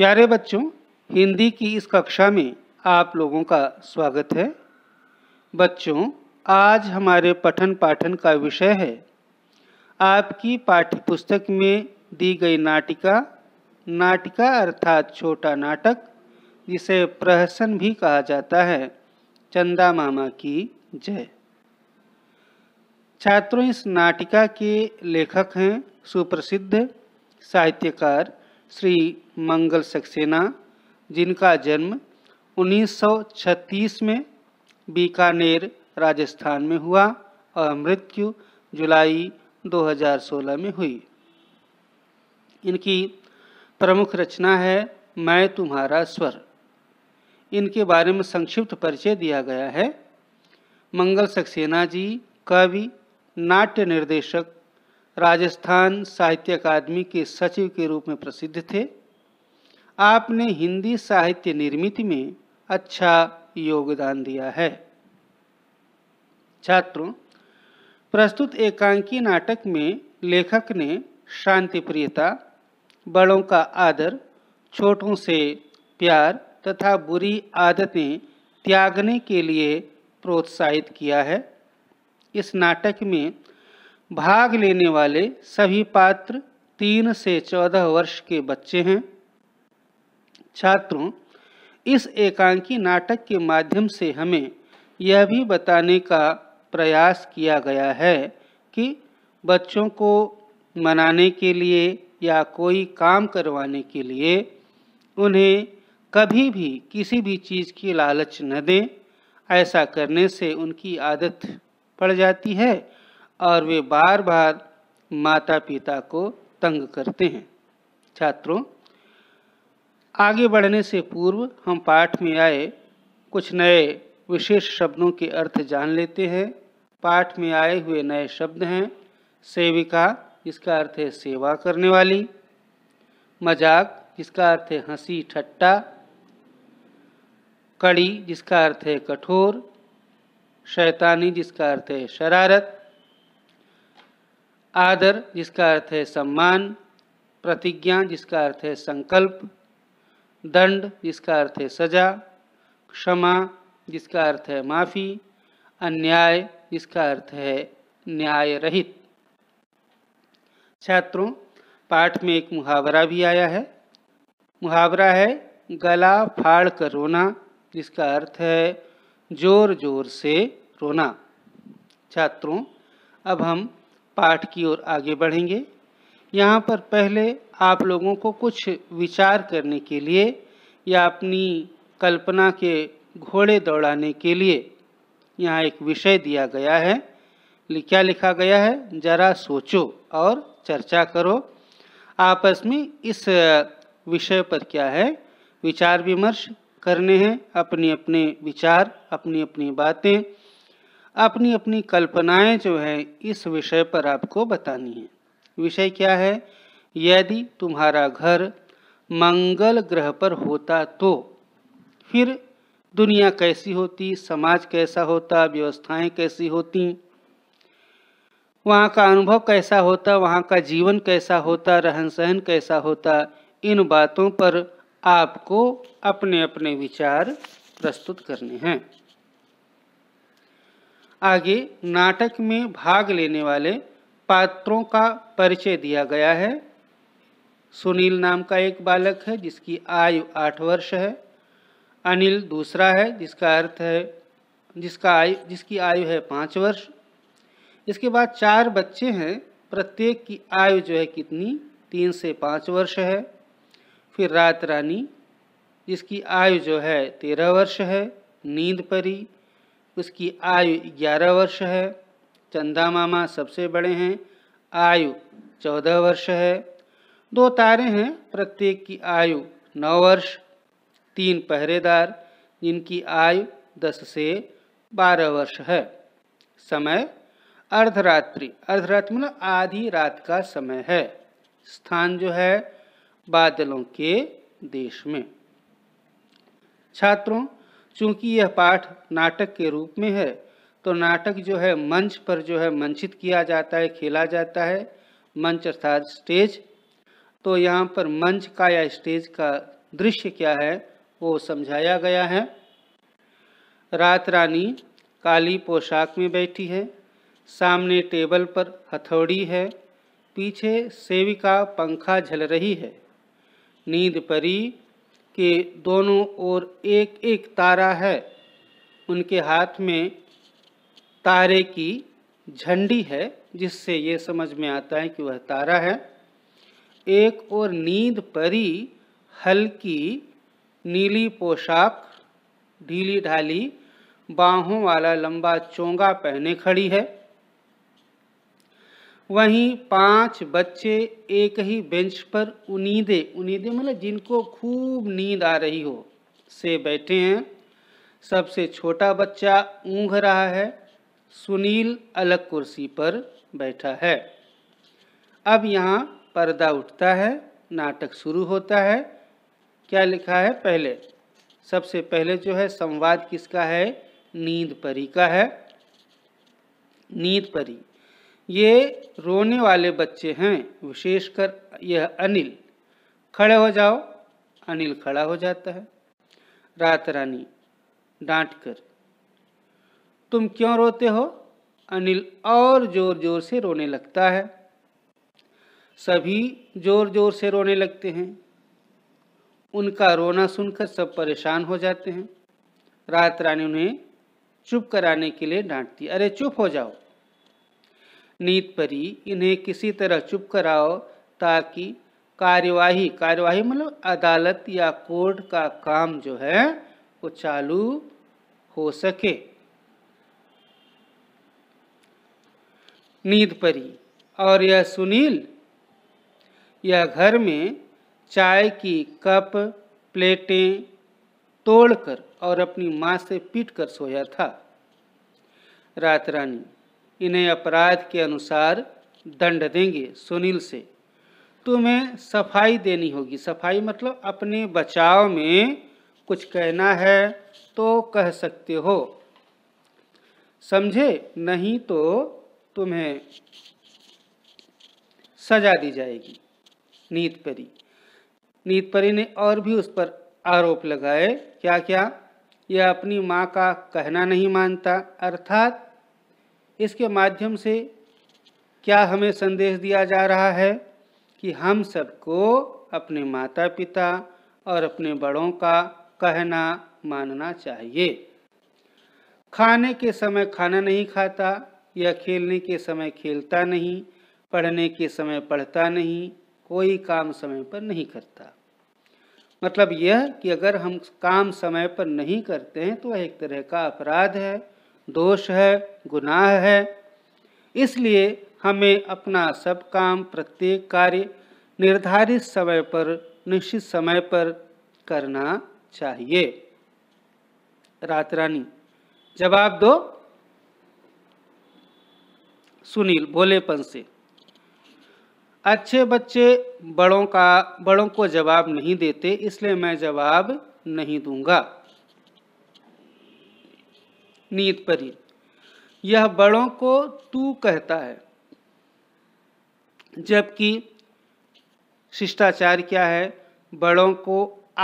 प्यारे बच्चों हिंदी की इस कक्षा में आप लोगों का स्वागत है बच्चों आज हमारे पठन पाठन का विषय है आपकी पाठ्य पुस्तक में दी गई नाटिका नाटिका अर्थात छोटा नाटक जिसे प्रहसन भी कहा जाता है चंदा मामा की जय छात्रों इस नाटिका के लेखक हैं सुप्रसिद्ध साहित्यकार श्री मंगल सक्सेना जिनका जन्म 1936 में बीकानेर राजस्थान में हुआ और मृत्यु जुलाई 2016 में हुई इनकी प्रमुख रचना है मैं तुम्हारा स्वर इनके बारे में संक्षिप्त परिचय दिया गया है मंगल सक्सेना जी कवि नाट्य निर्देशक राजस्थान साहित्य अकादमी के सचिव के रूप में प्रसिद्ध थे आपने हिंदी साहित्य निर्मित में अच्छा योगदान दिया है छात्रों प्रस्तुत एकांकी नाटक में लेखक ने शांति प्रियता बड़ों का आदर छोटों से प्यार तथा बुरी आदतें त्यागने के लिए प्रोत्साहित किया है इस नाटक में भाग लेने वाले सभी पात्र तीन से चौदह वर्ष के बच्चे हैं छात्रों इस एकांकी नाटक के माध्यम से हमें यह भी बताने का प्रयास किया गया है कि बच्चों को मनाने के लिए या कोई काम करवाने के लिए उन्हें कभी भी किसी भी चीज़ की लालच न दें ऐसा करने से उनकी आदत पड़ जाती है और वे बार बार माता पिता को तंग करते हैं छात्रों आगे बढ़ने से पूर्व हम पाठ में आए कुछ नए विशेष शब्दों के अर्थ जान लेते हैं पाठ में आए हुए नए शब्द हैं सेविका जिसका अर्थ है सेवा करने वाली मजाक जिसका अर्थ है हंसी ठट्टा कड़ी जिसका अर्थ है कठोर शैतानी जिसका अर्थ है शरारत आदर जिसका अर्थ है सम्मान प्रतिज्ञा जिसका अर्थ है संकल्प दंड जिसका अर्थ है सजा क्षमा जिसका अर्थ है माफ़ी अन्याय जिसका अर्थ है न्याय रहित छात्रों पाठ में एक मुहावरा भी आया है मुहावरा है गला फाड़ कर रोना जिसका अर्थ है जोर जोर से रोना छात्रों अब हम पाठ की ओर आगे बढ़ेंगे यहाँ पर पहले आप लोगों को कुछ विचार करने के लिए या अपनी कल्पना के घोड़े दौड़ाने के लिए यहाँ एक विषय दिया गया है क्या लिखा गया है जरा सोचो और चर्चा करो आपस में इस विषय पर क्या है विचार विमर्श करने हैं अपने अपने विचार अपनी अपनी बातें अपनी अपनी कल्पनाएं जो है इस विषय पर आपको बतानी है विषय क्या है यदि तुम्हारा घर मंगल ग्रह पर होता तो फिर दुनिया कैसी होती समाज कैसा होता व्यवस्थाएं कैसी होती वहाँ का अनुभव कैसा होता वहाँ का जीवन कैसा होता रहन सहन कैसा होता इन बातों पर आपको अपने अपने विचार प्रस्तुत करने हैं आगे नाटक में भाग लेने वाले पात्रों का परिचय दिया गया है सुनील नाम का एक बालक है जिसकी आयु आठ वर्ष है अनिल दूसरा है जिसका अर्थ है जिसका आयु जिसकी आयु है पाँच वर्ष इसके बाद चार बच्चे हैं प्रत्येक की आयु जो है कितनी तीन से पाँच वर्ष है फिर रात रानी जिसकी आयु जो है तेरह वर्ष है नींद परी उसकी आयु ग्यारह वर्ष है चंदा मामा सबसे बड़े हैं आयु चौदह वर्ष है दो तारे हैं प्रत्येक की आयु नौ वर्ष तीन पहरेदार जिनकी आयु दस से बारह वर्ष है समय अर्धरात्रि अर्धरात्रि मतलब आधी रात का समय है स्थान जो है बादलों के देश में छात्रों चूंकि यह पाठ नाटक के रूप में है तो नाटक जो है मंच पर जो है मंचित किया जाता है खेला जाता है मंच अर्थात स्टेज तो यहाँ पर मंच का या स्टेज का दृश्य क्या है वो समझाया गया है रात रानी काली पोशाक में बैठी है सामने टेबल पर हथौड़ी है पीछे सेविका पंखा झल रही है नींद परी के दोनों ओर एक एक तारा है उनके हाथ में तारे की झंडी है जिससे ये समझ में आता है कि वह तारा है एक और नींद परी हल्की नीली पोशाक ढीली ढाली बाहों वाला लंबा चोंगा पहने खड़ी है वहीं पांच बच्चे एक ही बेंच पर उनीदे उनीदे मतलब जिनको खूब नींद आ रही हो से बैठे हैं सबसे छोटा बच्चा ऊँघ रहा है सुनील अलग कुर्सी पर बैठा है अब यहाँ पर्दा उठता है नाटक शुरू होता है क्या लिखा है पहले सबसे पहले जो है संवाद किसका है नींद परी का है नींद परी ये रोने वाले बच्चे हैं विशेषकर यह अनिल खड़े हो जाओ अनिल खड़ा हो जाता है रात रानी डांट कर तुम क्यों रोते हो अनिल और जोर जोर से रोने लगता है सभी जोर जोर से रोने लगते हैं उनका रोना सुनकर सब परेशान हो जाते हैं रात रानी उन्हें चुप कराने के लिए डांटती अरे चुप हो जाओ नीत परी इन्हें किसी तरह चुप कराओ ताकि कार्यवाही कार्यवाही मतलब अदालत या कोर्ट का काम जो है वो चालू हो सके नींद परी और यह सुनील यह घर में चाय की कप प्लेटें तोड़कर और अपनी माँ से पीट कर सोया था रात रानी इन्हें अपराध के अनुसार दंड देंगे सुनील से तुम्हें सफाई देनी होगी सफाई मतलब अपने बचाव में कुछ कहना है तो कह सकते हो समझे नहीं तो तुम्हें सजा दी जाएगी नीत परी नीत परी ने और भी उस पर आरोप लगाए क्या क्या यह अपनी माँ का कहना नहीं मानता अर्थात इसके माध्यम से क्या हमें संदेश दिया जा रहा है कि हम सबको अपने माता पिता और अपने बड़ों का कहना मानना चाहिए खाने के समय खाना नहीं खाता या खेलने के समय खेलता नहीं पढ़ने के समय पढ़ता नहीं कोई काम समय पर नहीं करता मतलब यह कि अगर हम काम समय पर नहीं करते हैं तो एक तरह का अपराध है दोष है गुनाह है इसलिए हमें अपना सब काम प्रत्येक कार्य निर्धारित समय पर निश्चित समय पर करना चाहिए रात रानी जवाब दो सुनील भोलेपन से अच्छे बच्चे बड़ों का बड़ों को जवाब नहीं देते इसलिए मैं जवाब नहीं दूंगा नीत परी यह बड़ों को तू कहता है जबकि शिष्टाचार क्या है बड़ों को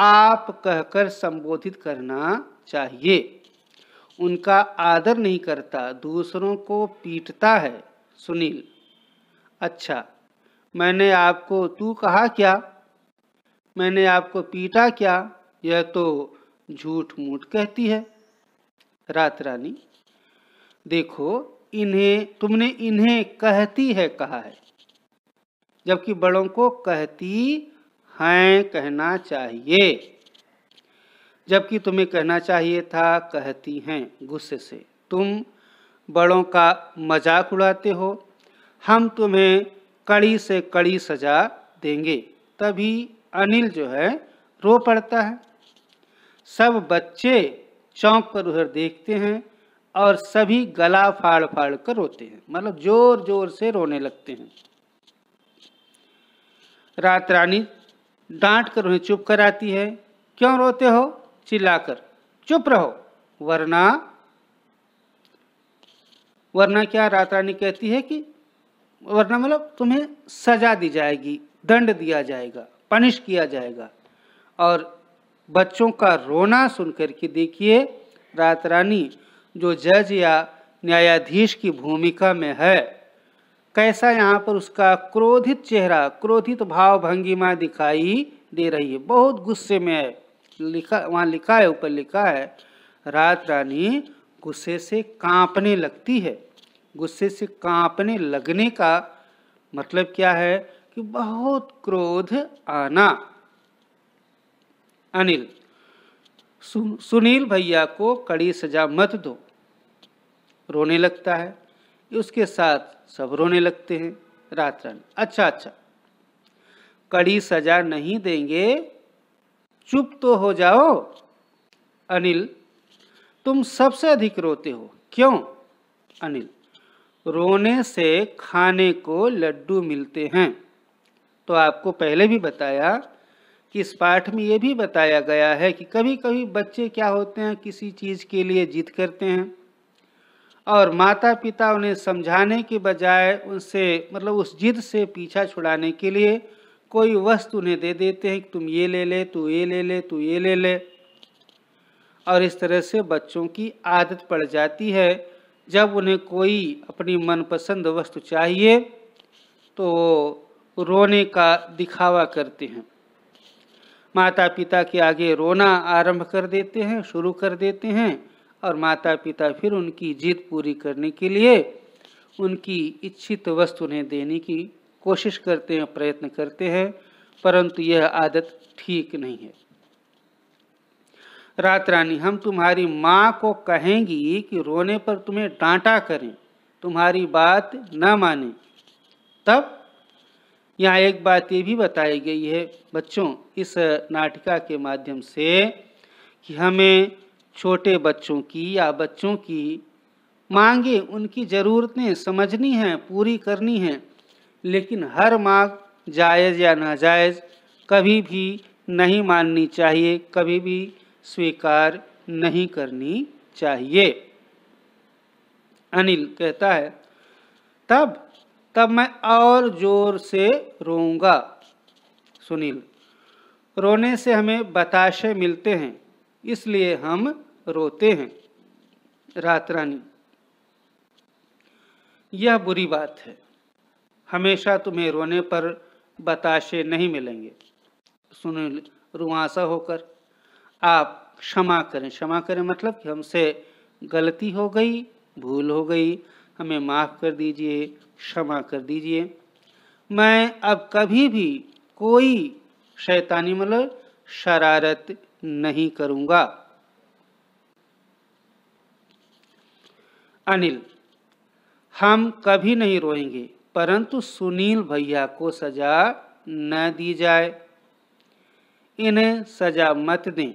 आप कहकर संबोधित करना चाहिए उनका आदर नहीं करता दूसरों को पीटता है सुनील अच्छा मैंने आपको तू कहा क्या मैंने आपको पीटा क्या यह तो झूठ मूठ कहती है रात रानी देखो इन्हें तुमने इन्हें कहती है कहा है जबकि बड़ों को कहती हैं कहना चाहिए जबकि तुम्हें कहना चाहिए था कहती हैं गुस्से से तुम बड़ों का मजाक उड़ाते हो हम तुम्हें कड़ी से कड़ी सजा देंगे तभी अनिल जो है रो पड़ता है सब बच्चे चौंक कर उधर देखते हैं और सभी गला फाड़ फाड़ कर रोते हैं मतलब जोर जोर से रोने लगते हैं रात रानी डांट कर उन्हें चुप कराती है क्यों रोते हो चिल्लाकर चुप रहो वरना वरना क्या रात रानी कहती है कि वरना मतलब तुम्हें सजा दी जाएगी दंड दिया जाएगा पनिश किया जाएगा और बच्चों का रोना सुन करके देखिए रात रानी जो जज या न्यायाधीश की भूमिका में है कैसा यहाँ पर उसका क्रोधित चेहरा क्रोधित भाव भंगिमा दिखाई दे रही है बहुत गुस्से में है लिखा वहाँ लिखा है ऊपर लिखा है रात रानी गुस्से से कांपने लगती है गुस्से से कांपने लगने का मतलब क्या है कि बहुत क्रोध आना अनिल सु, सुनील भैया को कड़ी सजा मत दो रोने लगता है उसके साथ सब रोने लगते हैं रात रानी अच्छा अच्छा कड़ी सजा नहीं देंगे चुप तो हो जाओ अनिल तुम सबसे अधिक रोते हो क्यों अनिल रोने से खाने को लड्डू मिलते हैं तो आपको पहले भी बताया कि इस पाठ में ये भी बताया गया है कि कभी कभी बच्चे क्या होते हैं किसी चीज़ के लिए जिद करते हैं और माता पिता उन्हें समझाने के बजाय उनसे मतलब उस जिद से पीछा छुड़ाने के लिए कोई वस्तु उन्हें दे देते हैं कि तुम ये ले ले तू ये ले ले तू ये ले ले और इस तरह से बच्चों की आदत पड़ जाती है जब उन्हें कोई अपनी मनपसंद वस्तु चाहिए तो रोने का दिखावा करते हैं माता पिता के आगे रोना आरंभ कर देते हैं शुरू कर देते हैं और माता पिता फिर उनकी जीत पूरी करने के लिए उनकी इच्छित वस्तु उन्हें देने की कोशिश करते हैं प्रयत्न करते हैं परंतु यह आदत ठीक नहीं है रात रानी हम तुम्हारी माँ को कहेंगी कि रोने पर तुम्हें डांटा करें तुम्हारी बात न माने तब यहाँ एक बात ये भी बताई गई है बच्चों इस नाटिका के माध्यम से कि हमें छोटे बच्चों की या बच्चों की मांगे उनकी ज़रूरतें समझनी हैं पूरी करनी हैं लेकिन हर मांग जायज़ या नाजायज़ कभी भी नहीं माननी चाहिए कभी भी स्वीकार नहीं करनी चाहिए अनिल कहता है तब तब मैं और जोर से रोऊंगा सुनील रोने से हमें बताशे मिलते हैं इसलिए हम रोते हैं रात रानी यह बुरी बात है हमेशा तुम्हें रोने पर बताशे नहीं मिलेंगे सुनील रुआसा होकर आप क्षमा करें क्षमा करें मतलब कि हमसे गलती हो गई भूल हो गई हमें माफ़ कर दीजिए क्षमा कर दीजिए मैं अब कभी भी कोई शैतानी मतलब शरारत नहीं करूंगा अनिल हम कभी नहीं रोएंगे परंतु सुनील भैया को सजा न दी जाए इन्हें सजा मत दें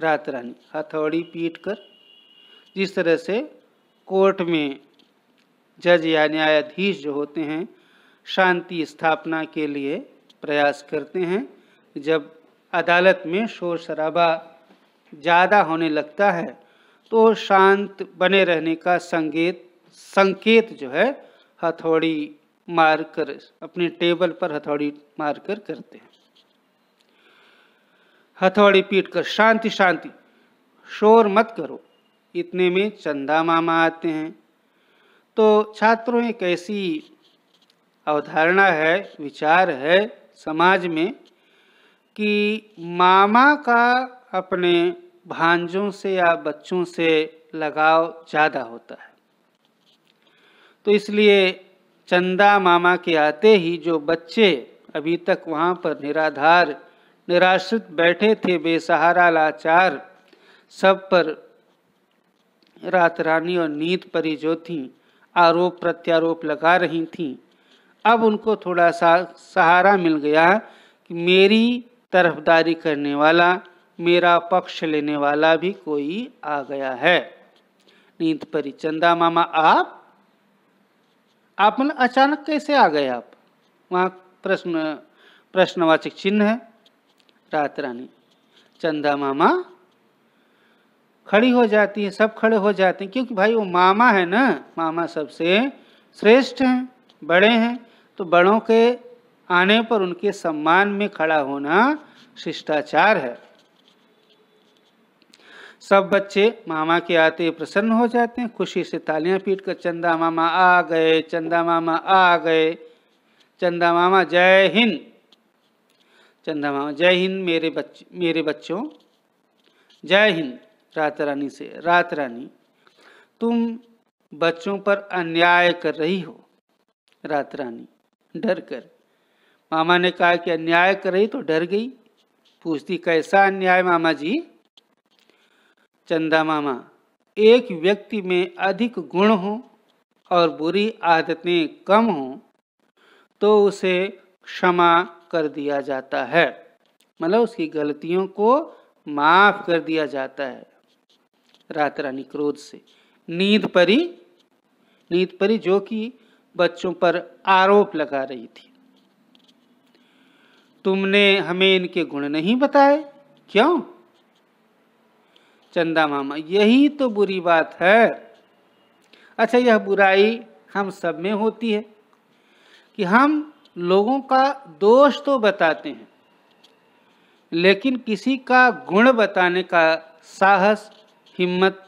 रात रानी हथौड़ी पीट कर जिस तरह से कोर्ट में जज या न्यायाधीश जो होते हैं शांति स्थापना के लिए प्रयास करते हैं जब अदालत में शोर शराबा ज़्यादा होने लगता है तो शांत बने रहने का संकेत संकेत जो है हथौड़ी मारकर अपने टेबल पर हथौड़ी मारकर करते हैं हथौड़ी पीट कर शांति शांति शोर मत करो इतने में चंदा मामा आते हैं तो छात्रों एक ऐसी अवधारणा है विचार है समाज में कि मामा का अपने भांजों से या बच्चों से लगाव ज़्यादा होता है तो इसलिए चंदा मामा के आते ही जो बच्चे अभी तक वहाँ पर निराधार निराश्रित बैठे थे बेसहारा लाचार सब पर रात रानी और नींद परी जो थीं आरोप प्रत्यारोप लगा रही थीं अब उनको थोड़ा सा सहारा मिल गया कि मेरी तरफदारी करने वाला मेरा पक्ष लेने वाला भी कोई आ गया है नींद परी चंदा मामा आप आप मतलब अचानक कैसे आ गए आप वहाँ प्रश्न प्रश्नवाचक चिन्ह है रात रानी चंदा मामा खड़ी हो जाती है सब खड़े हो जाते हैं क्योंकि भाई वो मामा है ना मामा सबसे श्रेष्ठ हैं बड़े हैं तो बड़ों के आने पर उनके सम्मान में खड़ा होना शिष्टाचार है सब बच्चे मामा के आते प्रसन्न हो जाते हैं खुशी से तालियां पीट कर चंदा मामा आ गए चंदा मामा आ गए चंदा मामा जय हिंद चंदा मामा जय हिंद मेरे बच्चे मेरे बच्चों जय हिंद रात रानी से रात रानी तुम बच्चों पर अन्याय कर रही हो रात रानी डर कर मामा ने कहा कि अन्याय कर रही तो डर गई पूछती कैसा अन्याय मामा जी चंदा मामा एक व्यक्ति में अधिक गुण हो और बुरी आदतें कम हों तो उसे क्षमा कर दिया जाता है मतलब उसकी गलतियों को माफ कर दिया जाता है रात रानी क्रोध से नींद परी नींद परी जो कि बच्चों पर आरोप लगा रही थी तुमने हमें इनके गुण नहीं बताए क्यों चंदा मामा यही तो बुरी बात है अच्छा यह बुराई हम सब में होती है कि हम लोगों का दोष तो बताते हैं लेकिन किसी का गुण बताने का साहस हिम्मत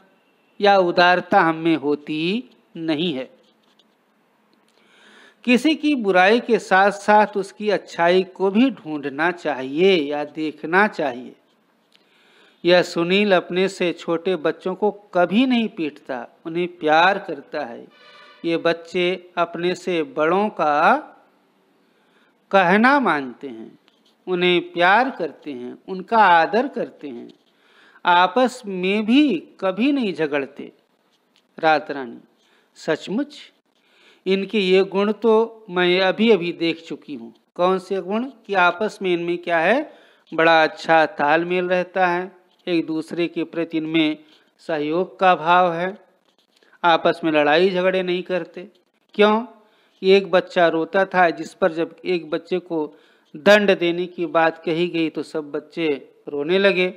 या उदारता हम में होती नहीं है किसी की बुराई के साथ साथ उसकी अच्छाई को भी ढूंढना चाहिए या देखना चाहिए यह सुनील अपने से छोटे बच्चों को कभी नहीं पीटता उन्हें प्यार करता है ये बच्चे अपने से बड़ों का कहना मानते हैं उन्हें प्यार करते हैं उनका आदर करते हैं आपस में भी कभी नहीं झगड़ते रात रानी सचमुच इनके ये गुण तो मैं अभी अभी देख चुकी हूँ कौन से गुण कि आपस में इनमें क्या है बड़ा अच्छा तालमेल रहता है एक दूसरे के प्रति इनमें सहयोग का भाव है आपस में लड़ाई झगड़े नहीं करते क्यों एक बच्चा रोता था जिस पर जब एक बच्चे को दंड देने की बात कही गई तो सब बच्चे रोने लगे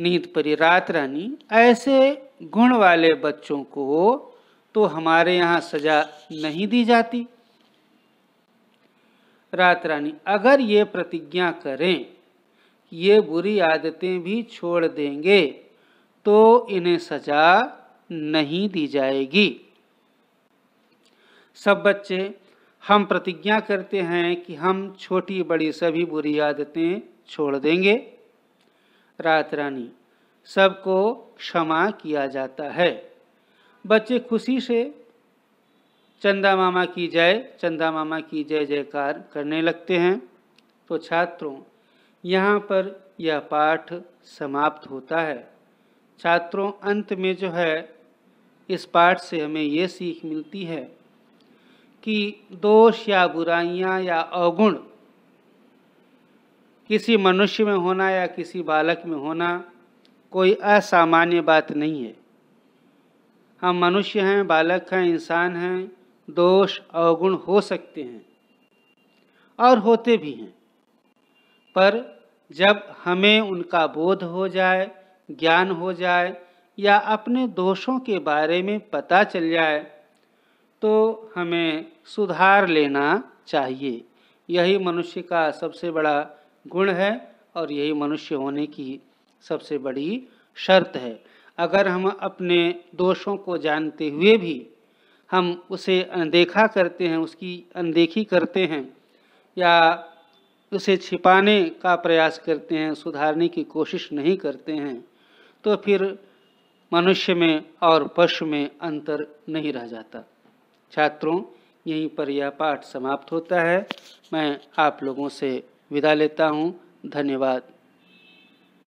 नींद परी रात रानी ऐसे गुण वाले बच्चों को तो हमारे यहाँ सजा नहीं दी जाती रात रानी अगर ये प्रतिज्ञा करें ये बुरी आदतें भी छोड़ देंगे तो इन्हें सजा नहीं दी जाएगी सब बच्चे हम प्रतिज्ञा करते हैं कि हम छोटी बड़ी सभी बुरी आदतें छोड़ देंगे रात रानी सबको क्षमा किया जाता है बच्चे खुशी से चंदा मामा की जय चंदा मामा की जय जयकार करने लगते हैं तो छात्रों यहाँ पर यह पाठ समाप्त होता है छात्रों अंत में जो है इस पाठ से हमें ये सीख मिलती है कि दोष या बुराइयाँ या अवगुण किसी मनुष्य में होना या किसी बालक में होना कोई असामान्य बात नहीं है हम मनुष्य हैं बालक हैं इंसान हैं दोष अवगुण हो सकते हैं और होते भी हैं पर जब हमें उनका बोध हो जाए ज्ञान हो जाए या अपने दोषों के बारे में पता चल जाए तो हमें सुधार लेना चाहिए यही मनुष्य का सबसे बड़ा गुण है और यही मनुष्य होने की सबसे बड़ी शर्त है अगर हम अपने दोषों को जानते हुए भी हम उसे अनदेखा करते हैं उसकी अनदेखी करते हैं या उसे छिपाने का प्रयास करते हैं सुधारने की कोशिश नहीं करते हैं तो फिर मनुष्य में और पशु में अंतर नहीं रह जाता छात्रों यहीं पर यह पाठ समाप्त होता है मैं आप लोगों से विदा लेता हूँ धन्यवाद